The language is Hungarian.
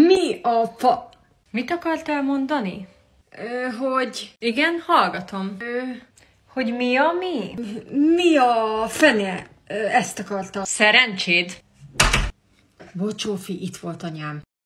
Mi a fa... Mit akartál mondani? Ö, hogy... Igen, hallgatom. Ö... Hogy mi a mi? Mi a fene? Ö, ezt akartam. Szerencséd? Bocsófi, itt volt anyám.